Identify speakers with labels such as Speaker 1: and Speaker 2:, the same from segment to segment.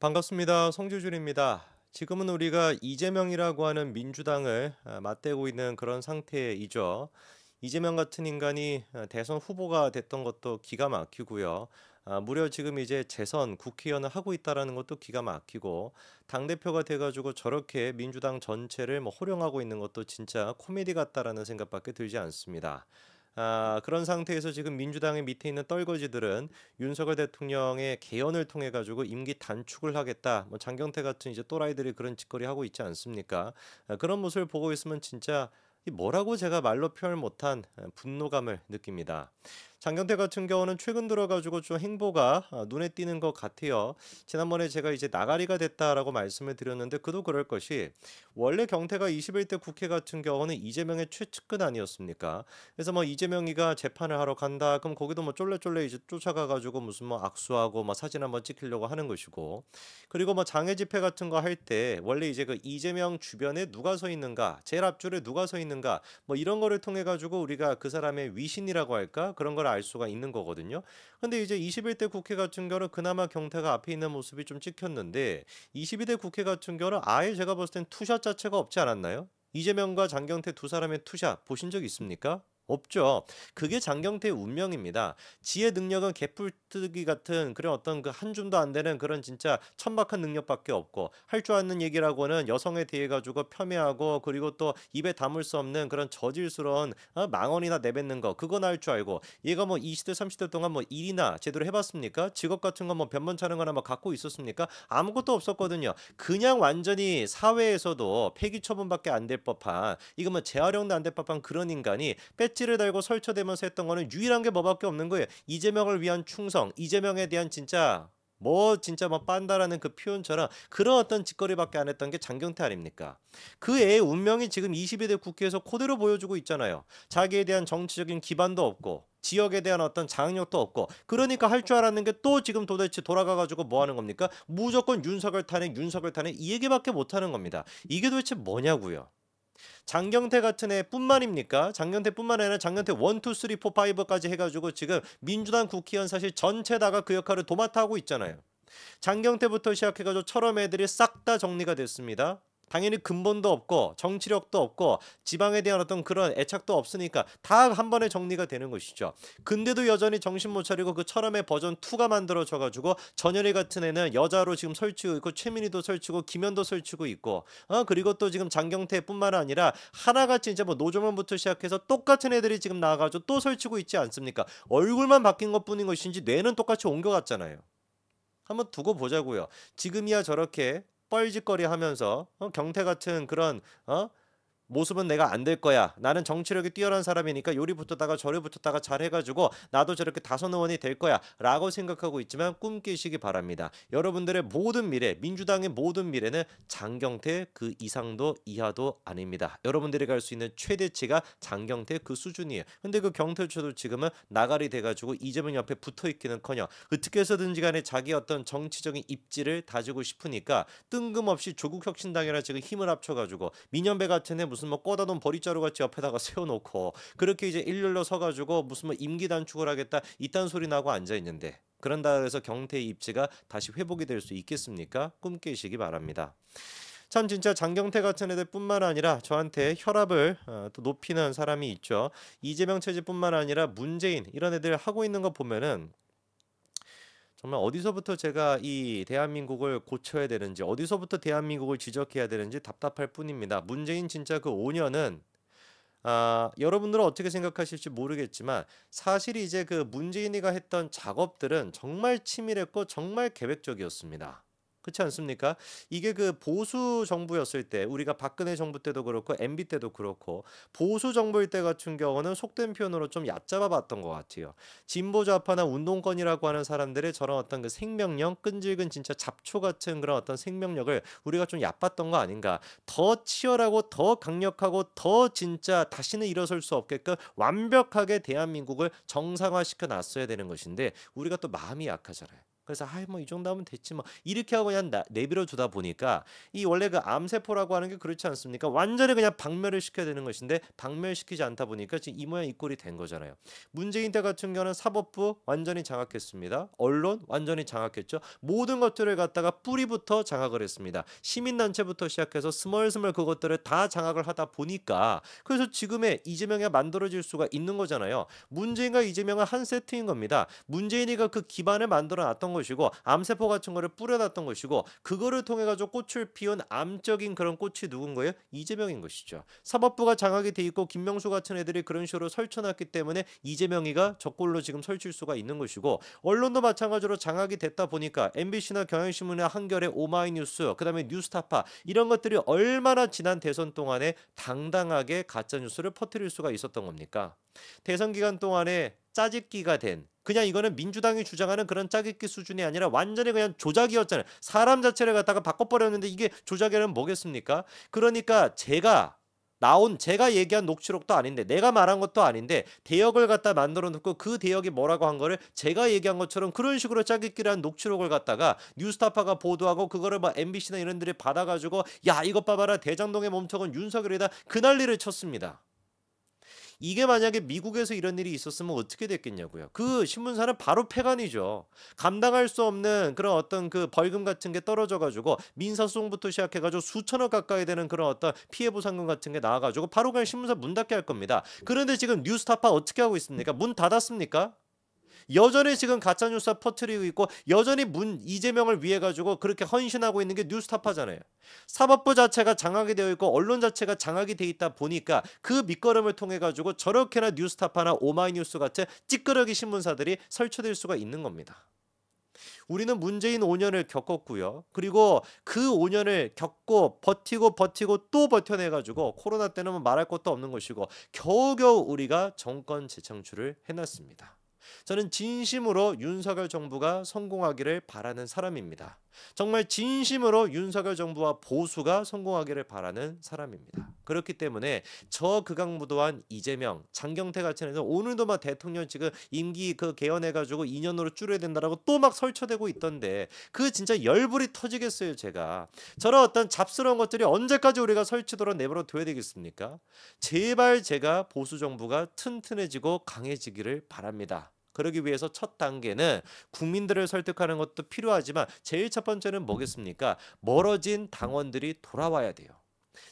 Speaker 1: 반갑습니다. 성주준입니다. 지금은 우리가 이재명이라고 하는 민주당을 아, 맞대고 있는 그런 상태이죠. 이재명 같은 인간이 아, 대선 후보가 됐던 것도 기가 막히고요. 아, 무려 지금 이제 재선 국회의원을 하고 있다라는 것도 기가 막히고 당 대표가 돼가지고 저렇게 민주당 전체를 뭐 호령하고 있는 것도 진짜 코미디 같다라는 생각밖에 들지 않습니다. 아, 그런 상태에서 지금 민주당의 밑에 있는 떨거지들은 윤석열 대통령의 개헌을 통해 가지고 임기 단축을 하겠다. 뭐 장경태 같은 이제 또라이들이 그런 짓거리 하고 있지 않습니까? 아, 그런 모습을 보고 있으면 진짜 뭐라고 제가 말로 표현 못한 아, 분노감을 느낍니다. 장경태 같은 경우는 최근 들어가지고 좀 행보가 아, 눈에 띄는 것 같아요. 지난번에 제가 이제 나가리가 됐다라고 말씀을 드렸는데 그도 그럴 것이 원래 경태가 21대 국회 같은 경우는 이재명의 최측근 아니었습니까? 그래서 뭐 이재명이가 재판을 하러 간다. 그럼 거기도 뭐 쫄래쫄래 이제 쫓아가 가지고 무슨 뭐 악수하고 막 뭐 사진 한번 찍히려고 하는 것이고. 그리고 뭐 장애 집회 같은 거 할 때 원래 이제 그 이재명 주변에 누가 서 있는가? 제일 앞줄에 누가 서 있는가? 뭐 이런 거를 통해 가지고 우리가 그 사람의 위신이라고 할까? 그런 걸 알 수가 있는 거거든요. 근데 이제 21대 국회 같은 경우는 그나마 경태가 앞에 있는 모습이 좀 찍혔는데 22대 국회 같은 경우는 아예 제가 봤을 땐 투샷 자체가 없지 않았나요? 이재명과 장경태 두 사람의 투샷 보신 적 있습니까? 없죠. 그게 장경태의 운명입니다. 지혜 능력은 개뿔뜨기 같은 그런 어떤 그 한 줌도 안 되는 그런 진짜 천박한 능력밖에 없고 할 줄 아는 얘기라고는 여성에 대해 가지고 폄훼하고 그리고 또 입에 담을 수 없는 그런 저질스러운 어, 망언이나 내뱉는 거 그건 할줄 알고 얘가 뭐 20대 30대 동안 뭐 일이나 제대로 해봤습니까? 직업 같은 거 뭐 변변 차는 거나 막 뭐 갖고 있었습니까? 아무것도 없었거든요. 그냥 완전히 사회에서도 폐기 처분밖에 안 될 법한 이거 뭐 재활용도 안 될 법한 그런 인간이 뺏 배지를 달고 설쳐대면서 했던 거는 유일한 게 뭐밖에 없는 거예요. 이재명을 위한 충성, 이재명에 대한 진짜 뭐 진짜 뭐 빤다라는 그 표현처럼 그런 어떤 짓거리밖에 안 했던 게 장경태 아닙니까? 그 애의 운명이 지금 22대 국회에서 코드로 보여주고 있잖아요. 자기에 대한 정치적인 기반도 없고 지역에 대한 어떤 장력도 없고 그러니까 할 줄 알았는 게 또 지금 도대체 돌아가가지고 뭐 하는 겁니까? 무조건 윤석열 타는 윤석열 타는 이 얘기밖에 못 하는 겁니다. 이게 도대체 뭐냐고요. 장경태 같은 애뿐만입니까? 장경태뿐만 아니라 장경태 1, 2, 3, 4, 5까지 해가지고 지금 민주당 국회의원 사실 전체다가 그 역할을 도맡아 하고 있잖아요. 장경태부터 시작해가지고 철럼 애들이 싹 다 정리가 됐습니다. 당연히 근본도 없고 정치력도 없고 지방에 대한 어떤 그런 애착도 없으니까 다 한 번에 정리가 되는 것이죠. 근데도 여전히 정신 못 차리고 그 철험의 버전 2가 만들어져 가지고 전현희 같은 애는 여자로 지금 설치고 있고 최민희도 설치고 김현도 설치고 있고 어 그리고 또 지금 장경태뿐만 아니라 하나같이 이제 뭐 노조만부터 시작해서 똑같은 애들이 지금 나와가지고 또 설치고 있지 않습니까? 얼굴만 바뀐 것뿐인 것인지 뇌는 똑같이 옮겨갔잖아요. 한번 두고 보자고요. 지금이야 저렇게 뻘짓거리 하면서 어? 경태 같은 그런 어? 모습은 내가 안 될 거야. 나는 정치력이 뛰어난 사람이니까 요리 붙었다가 저리 붙었다가 잘 해가지고 나도 저렇게 다선 의원이 될 거야. 라고 생각하고 있지만 꿈깨시기 바랍니다. 여러분들의 모든 미래, 민주당의 모든 미래는 장경태 그 이상도 이하도 아닙니다. 여러분들이 갈 수 있는 최대치가 장경태 그 수준이에요. 근데 그 경태처도 지금은 나가리 돼가지고 이재명 옆에 붙어 있기는커녕 어떻게 그 해서든지 간에 자기 어떤 정치적인 입지를 다지고 싶으니까 뜬금없이 조국 혁신당이라 지금 힘을 합쳐가지고 민연배 같은 애 무슨 뭐 꽂아놓은 버리자루 같이 옆에다가 세워놓고 그렇게 이제 일렬로 서가지고 무슨 뭐 임기 단축을 하겠다 이딴 소리 나고 앉아 있는데 그런다 그래서 경태의 입지가 다시 회복이 될 수 있겠습니까? 꿈 깨시기 바랍니다. 참 진짜 장경태 같은 애들뿐만 아니라 저한테 혈압을 어, 또 높이는 사람이 있죠. 이재명 체제뿐만 아니라 문재인 이런 애들 하고 있는 거 보면은 정말 어디서부터 제가 이 대한민국을 고쳐야 되는지 어디서부터 대한민국을 지적해야 되는지 답답할 뿐입니다. 문재인 진짜 그 5년은 아, 여러분들은 어떻게 생각하실지 모르겠지만 사실 이제 그 문재인이가 했던 작업들은 정말 치밀했고 정말 계획적이었습니다. 그렇지 않습니까? 이게 그 보수 정부였을 때 우리가 박근혜 정부 때도 그렇고 MB 때도 그렇고 보수 정부일 때 같은 경우는 속된 표현으로 좀 얕잡아 봤던 것 같아요. 진보 좌파나 운동권이라고 하는 사람들의 저런 어떤 그 생명력 끈질근 진짜 잡초 같은 그런 어떤 생명력을 우리가 좀 얕봤던 거 아닌가? 더 치열하고 더 강력하고 더 진짜 다시는 일어설 수 없게끔 완벽하게 대한민국을 정상화시켜 놨어야 되는 것인데 우리가 또 마음이 약하잖아요. 그래서 아이 뭐 이 정도 하면 됐지 뭐 이렇게 하고 그냥 나, 내비로 두다 보니까 이 원래 그 암세포라고 하는 게 그렇지 않습니까? 완전히 그냥 박멸을 시켜야 되는 것인데 박멸시키지 않다 보니까 지금 이 모양 이 꼴이 된 거잖아요. 문재인 때 같은 경우는 사법부 완전히 장악했습니다. 언론 완전히 장악했죠. 모든 것들을 갖다가 뿌리부터 장악을 했습니다. 시민단체부터 시작해서 스멀스멀 그것들을 다 장악을 하다 보니까 그래서 지금의 이재명이 만들어질 수가 있는 거잖아요. 문재인과 이재명은 한 세트인 겁니다. 문재인이가 그 기반을 만들어 놨던 거 것이고 암세포 같은 거를 뿌려놨던 것이고 그거를 통해 가지고 꽃을 피운 암적인 그런 꽃이 누군 거예요? 이재명인 것이죠. 사법부가 장악이 돼 있고 김명수 같은 애들이 그런 식으로 설쳐놨기 때문에 이재명이가 적골로 지금 설칠 수가 있는 것이고 언론도 마찬가지로 장악이 됐다 보니까 MBC나 경향신문의 한겨레 오마이뉴스 그다음에 뉴스타파 이런 것들이 얼마나 지난 대선 동안에 당당하게 가짜 뉴스를 퍼뜨릴 수가 있었던 겁니까? 대선 기간 동안에 짜깁기가 된 그냥 이거는 민주당이 주장하는 그런 짜깁기 수준이 아니라 완전히 그냥 조작이었잖아요. 사람 자체를 갖다가 바꿔버렸는데 이게 조작이라면 뭐겠습니까? 그러니까 제가 나온 제가 얘기한 녹취록도 아닌데 내가 말한 것도 아닌데 대역을 갖다 만들어 놓고 그 대역이 뭐라고 한 거를 제가 얘기한 것처럼 그런 식으로 짜깁기라는 녹취록을 갖다가 뉴스타파가 보도하고 그거를 막 MBC나 이런 데를 받아가지고 야 이것 봐봐라 대장동의 몸통은 윤석열이다 그 난리를 쳤습니다. 이게 만약에 미국에서 이런 일이 있었으면 어떻게 됐겠냐고요. 그 신문사는 바로 폐간이죠. 감당할 수 없는 그런 어떤 그 벌금 같은 게 떨어져 가지고 민사소송부터 시작해 가지고 수천억 가까이 되는 그런 어떤 피해 보상금 같은 게 나와 가지고 바로 그냥 신문사 문 닫게 할 겁니다. 그런데 지금 뉴스타파 어떻게 하고 있습니까? 문 닫았습니까? 여전히 지금 가짜 뉴스 퍼트리고 있고 여전히 문 이재명을 위해 가지고 그렇게 헌신하고 있는 게 뉴스타파잖아요. 사법부 자체가 장악이 되어 있고 언론 자체가 장악이 돼 있다 보니까 그 밑거름을 통해 가지고 저렇게나 뉴스타파나 오마이뉴스 같은 찌끄러기 신문사들이 설치될 수가 있는 겁니다. 우리는 문재인 5년을 겪었고요. 그리고 그 5년을 겪고 버티고 버티고 또 버텨내가지고 코로나 때는 뭐 말할 것도 없는 것이고 겨우겨우 우리가 정권 재창출을 해놨습니다. 저는 진심으로 윤석열 정부가 성공하기를 바라는 사람입니다. 정말 진심으로 윤석열 정부와 보수가 성공하기를 바라는 사람입니다. 그렇기 때문에 저 극악무도한 이재명, 장경태 가천에서 오늘도 막 대통령 지금 임기 그 개헌해가지고 2년으로 줄여야 된다라고 또 막 설쳐대고 있던데 그 진짜 열불이 터지겠어요 제가. 저런 어떤 잡스러운 것들이 언제까지 우리가 설치도록 내버려 둬야 되겠습니까? 제발 제가 보수 정부가 튼튼해지고 강해지기를 바랍니다. 그러기 위해서 첫 단계는 국민들을 설득하는 것도 필요하지만 제일 첫 번째는 뭐겠습니까? 멀어진 당원들이 돌아와야 돼요.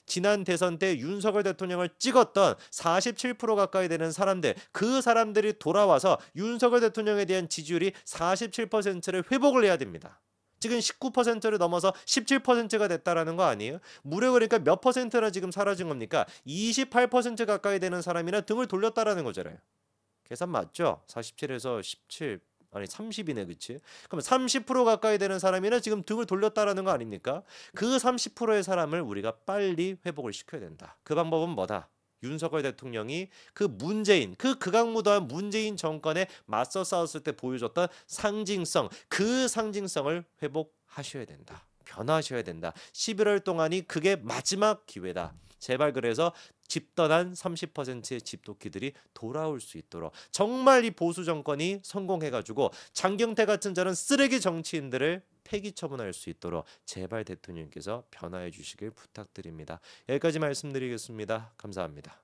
Speaker 1: 지난 대선 때 윤석열 대통령을 찍었던 47% 가까이 되는 사람들 그 사람들이 돌아와서 윤석열 대통령에 대한 지지율이 47%를 회복을 해야 됩니다. 지금 19%를 넘어서 17%가 됐다라는 거 아니에요? 무려 그러니까 몇 퍼센트나 지금 사라진 겁니까? 28% 가까이 되는 사람이나 등을 돌렸다라는 거잖아요. 계산 맞죠? 47에서 17 아니 30이네 그치? 그럼 30% 가까이 되는 사람이나 지금 등을 돌렸다라는 거 아닙니까? 그 30%의 사람을 우리가 빨리 회복을 시켜야 된다. 그 방법은 뭐다? 윤석열 대통령이 그 문재인 그 극악무도한 문재인 정권에 맞서 싸웠을 때 보여줬던 상징성 그 상징성을 회복하셔야 된다. 변하셔야 된다. 11월 동안이 그게 마지막 기회다. 제발 그래서 집 떠난 30%의 집도끼들이 돌아올 수 있도록 정말 이 보수 정권이 성공해가지고 장경태 같은 저런 쓰레기 정치인들을 폐기 처분할 수 있도록 제발 대통령께서 변화해 주시길 부탁드립니다. 여기까지 말씀드리겠습니다. 감사합니다.